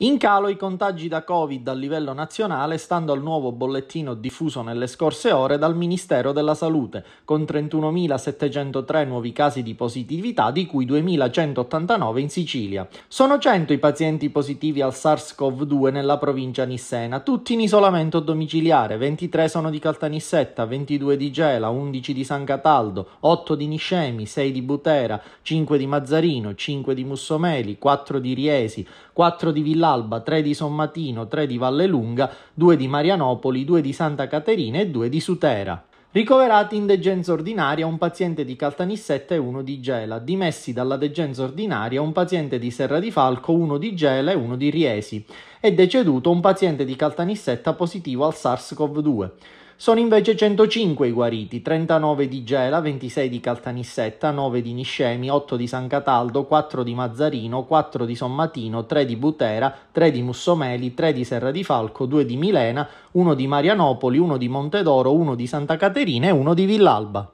In calo i contagi da Covid a livello nazionale, stando al nuovo bollettino diffuso nelle scorse ore dal Ministero della Salute, con 31.703 nuovi casi di positività, di cui 2.189 in Sicilia. Sono 100 i pazienti positivi al SARS-CoV-2 nella provincia nissena, tutti in isolamento domiciliare, 23 sono di Caltanissetta, 22 di Gela, 11 di San Cataldo, 8 di Niscemi, 6 di Butera, 5 di Mazzarino, 5 di Mussomeli, 4 di Riesi, 4 di Villano, dell'Alba, 3 di Sommatino, 3 di Vallelunga, 2 di Marianopoli, 2 di Santa Caterina e 2 di Sutera. Ricoverati in degenza ordinaria un paziente di Caltanissetta e uno di Gela, dimessi dalla degenza ordinaria un paziente di Serra di Falco, uno di Gela e uno di Riesi, e deceduto un paziente di Caltanissetta positivo al SARS-CoV-2. Sono invece 105 i guariti, 39 di Gela, 26 di Caltanissetta, 9 di Niscemi, 8 di San Cataldo, 4 di Mazzarino, 4 di Sommatino, 3 di Butera, 3 di Mussomeli, 3 di Serra di Falco, 2 di Milena, 1 di Marianopoli, 1 di Montedoro, 1 di Santa Caterina e 1 di Villalba.